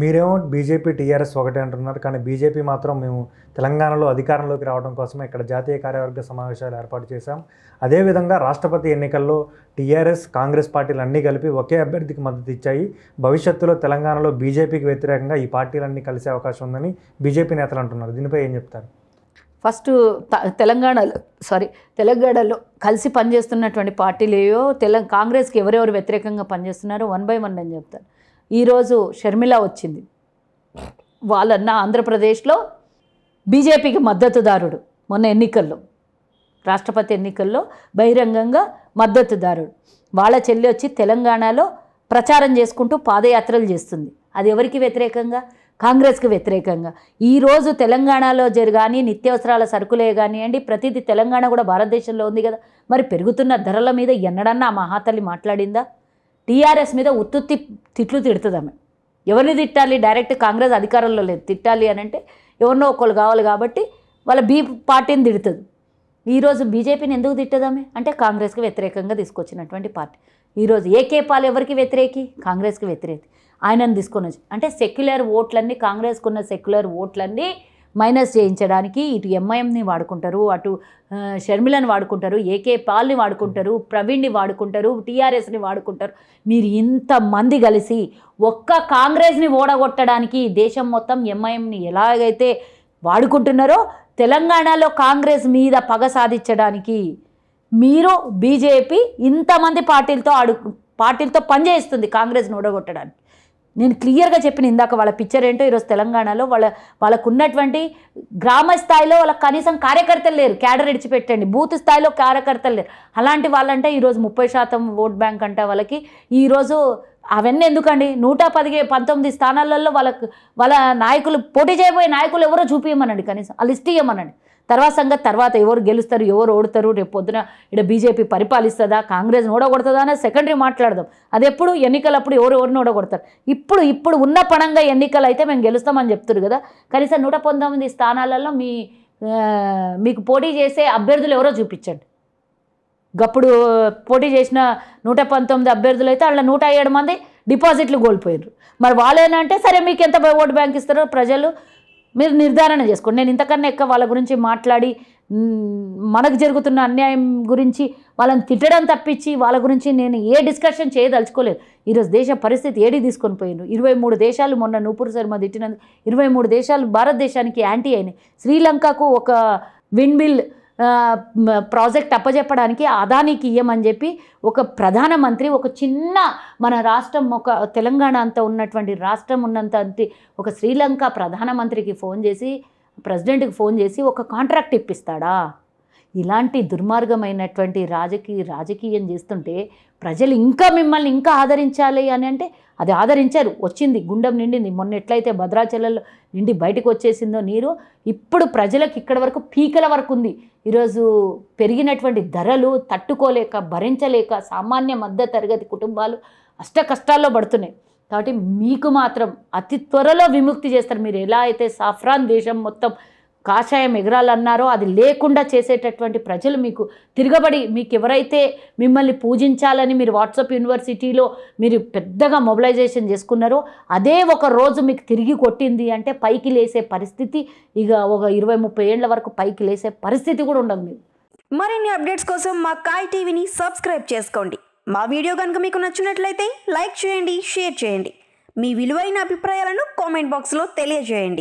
మీరేమో BJP TRS ఒకటే అంటున్నారు కానీ బీజేపీ మాత్రం మేము తెలంగాణలో అధికారంలోకి రావడం కోసమే ఇక్కడ జాతీయ కార్యవర్గ సమావేశాలు ఏర్పాటు చేశాం అదేవిధంగా రాష్ట్రపతి ఎన్నికల్లో టీఆర్ఎస్ కాంగ్రెస్ పార్టీలు అన్నీ కలిపి ఒకే అభ్యర్థికి మద్దతు ఇచ్చాయి భవిష్యత్తులో తెలంగాణలో బీజేపీకి వ్యతిరేకంగా ఈ పార్టీలన్నీ కలిసే అవకాశం ఉందని బీజేపీ నేతలు అంటున్నారు దీనిపై ఏం చెప్తారు ఫస్ట్ తెలంగాణలో సారీ తెలంగాణలో కలిసి పనిచేస్తున్నటువంటి పార్టీలు ఏవో తెలంగా కాంగ్రెస్కి ఎవరెవరు వ్యతిరేకంగా పనిచేస్తున్నారో వన్ బై వన్ అని చెప్తారు ఈరోజు షర్మిల వచ్చింది వాళ్ళన్న ఆంధ్రప్రదేశ్లో బీజేపీకి మద్దతుదారుడు మొన్న ఎన్నికల్లో రాష్ట్రపతి ఎన్నికల్లో బహిరంగంగా మద్దతుదారుడు వాళ్ళ చెల్లి వచ్చి తెలంగాణలో ప్రచారం చేసుకుంటూ పాదయాత్రలు చేస్తుంది అది ఎవరికి వ్యతిరేకంగా కాంగ్రెస్కి వ్యతిరేకంగా ఈరోజు తెలంగాణలో జరగాని నిత్యావసరాల సరుకులే కానివ్వండి ప్రతిదీ తెలంగాణ కూడా భారతదేశంలో ఉంది కదా మరి పెరుగుతున్న ధరల మీద ఎన్నడన్నా మహాతల్లి మాట్లాడిందా టీఆర్ఎస్ మీద ఉత్తుత్తి తిట్లు తిడుతుంది ఆమె ఎవరిని తిట్టాలి డైరెక్ట్ కాంగ్రెస్ అధికారంలో లేదు తిట్టాలి అని అంటే ఎవరినో ఒకళ్ళు కావాలి కాబట్టి వాళ్ళ బీ పార్టీని తిడుతుంది ఈరోజు బీజేపీని ఎందుకు తిట్టదామే అంటే కాంగ్రెస్కి వ్యతిరేకంగా తీసుకొచ్చినటువంటి పార్టీ ఈరోజు ఏకే పాలు ఎవరికి వ్యతిరేకి కాంగ్రెస్కి వ్యతిరేకి ఆయనను తీసుకొని వచ్చి అంటే సెక్యులర్ ఓట్లన్నీ కాంగ్రెస్కున్న సెక్యులర్ ఓట్లన్నీ మైనస్ చేయించడానికి ఇటు ఎంఐఎంని వాడుకుంటారు అటు షర్మిలను వాడుకుంటారు ఏకే పాల్ని వాడుకుంటారు ప్రవీణ్ని వాడుకుంటారు టీఆర్ఎస్ని వాడుకుంటారు మీరు ఇంతమంది కలిసి ఒక్క కాంగ్రెస్ని ఓడగొట్టడానికి దేశం మొత్తం ఎంఐఎంని ఎలాగైతే వాడుకుంటున్నారో తెలంగాణలో కాంగ్రెస్ మీద పగ సాధించడానికి మీరు బీజేపీ ఇంతమంది పార్టీలతో ఆడు పార్టీలతో పనిచేస్తుంది కాంగ్రెస్ని ఓడగొట్టడానికి నేను క్లియర్గా చెప్పిన ఇందాక వాళ్ళ పిక్చర్ ఏంటో ఈరోజు తెలంగాణలో వాళ్ళ వాళ్ళకు ఉన్నటువంటి గ్రామ స్థాయిలో వాళ్ళకి కనీసం కార్యకర్తలు లేరు క్యాడర్ ఇడిచిపెట్టండి బూత్ స్థాయిలో కార్యకర్తలు లేరు అలాంటి వాళ్ళంటే ఈరోజు ముప్పై శాతం ఓట్ బ్యాంక్ అంటే వాళ్ళకి ఈరోజు అవన్నీ ఎందుకండి నూట పదిహే పంతొమ్మిది స్థానాలలో వాళ్ళకు వాళ్ళ నాయకులు పోటీ చేయబోయే నాయకులు ఎవరో చూపించమనండి కనీసం ఆ లిస్ట్ ఇవ్వమనండి తర్వాత సంగతి తర్వాత ఎవరు గెలుస్తారు ఎవరు ఓడతారు రేపు పొద్దున ఇక్కడ బీజేపీ పరిపాలిస్తుందా కాంగ్రెస్ ఓడగొడుతుందా అనేది సెకండరీ మాట్లాడదాం అది ఎప్పుడు ఎన్నికలప్పుడు ఎవరు ఎవరిని ఓడగొడతారు ఇప్పుడు ఇప్పుడు ఉన్న పణంగా ఎన్నికలు అయితే మేము గెలుస్తామని చెప్తున్నారు కదా కనీసం నూట పంతొమ్మిది స్థానాలలో మీ మీకు పోటీ చేసే అభ్యర్థులు ఎవరో చూపించండి గప్పుడు పోటీ చేసిన నూట పంతొమ్మిది అభ్యర్థులు అయితే వాళ్ళ నూట ఏడు మంది డిపాజిట్లు కోల్పోయారు మరి వాళ్ళేనంటే సరే మీకు ఎంత ఓటు బ్యాంక్ ఇస్తారో ప్రజలు మీరు నిర్ధారణ చేసుకోండి నేను ఇంతకన్నా ఎక్కువ వాళ్ళ గురించి మాట్లాడి మనకు జరుగుతున్న అన్యాయం గురించి వాళ్ళని తిట్టడం తప్పించి వాళ్ళ గురించి నేను ఏ డిస్కషన్ చేయదలుచుకోలేదు ఈరోజు దేశ పరిస్థితి ఏడి తీసుకొని పోయిండు ఇరవై మూడు దేశాలు మొన్న నూపురు శర్మ తిట్టినందుకు ఇరవై మూడు దేశాలు భారతదేశానికి యాంటీ అయినాయి శ్రీలంకకు ఒక విండ్మిల్ ప్రాజెక్ట్ అప్పజెప్పడానికి అదానికి ఇయ్యమని చెప్పి ఒక ప్రధానమంత్రి ఒక చిన్న మన రాష్ట్రం ఒక తెలంగాణ అంతా ఉన్నటువంటి రాష్ట్రం ఉన్నంత అంతే ఒక శ్రీలంక ప్రధానమంత్రికి ఫోన్ చేసి ప్రెసిడెంట్కి ఫోన్ చేసి ఒక కాంట్రాక్ట్ ఇప్పిస్తాడా ఇలాంటి దుర్మార్గమైనటువంటి రాజకీయ రాజకీయం చేస్తుంటే ప్రజలు ఇంకా మిమ్మల్ని ఇంకా ఆదరించాలి అని అంటే అది ఆదరించారు వచ్చింది గుండెం నిండింది మొన్న ఎట్లయితే భద్రాచలంలో నిండి బయటకు వచ్చేసిందో నీరు ఇప్పుడు ప్రజలకు ఇక్కడ వరకు పీకల వరకు ఉంది ఈరోజు పెరిగినటువంటి ధరలు తట్టుకోలేక భరించలేక సామాన్య మధ్య తరగతి కుటుంబాలు అష్ట కష్టాల్లో పడుతున్నాయి కాబట్టి మీకు మాత్రం అతి త్వరలో విముక్తి చేస్తారు మీరు ఎలా అయితే సాఫ్రాన్ దేశం మొత్తం కాషాయం ఎగరాలన్నారో అది లేకుండా చేసేటటువంటి ప్రజలు మీకు తిరగబడి మీకు ఎవరైతే మిమ్మల్ని పూజించాలని మీరు వాట్సాప్ యూనివర్సిటీలో మీరు పెద్దగా మొబిలైజేషన్ చేసుకున్నారో అదే ఒక రోజు మీకు తిరిగి కొట్టింది అంటే పైకి లేసే పరిస్థితి ఇక ఒక ఇరవై ముప్పై ఏళ్ళ వరకు పైకి లేసే పరిస్థితి కూడా ఉండదు మీరు మరిన్ని అప్డేట్స్ కోసం మా కాయ్ టీవీని సబ్స్క్రైబ్ చేసుకోండి మా వీడియో కనుక మీకు నచ్చినట్లయితే లైక్ చేయండి షేర్ చేయండి మీ విలువైన అభిప్రాయాలను కామెంట్ బాక్స్లో తెలియజేయండి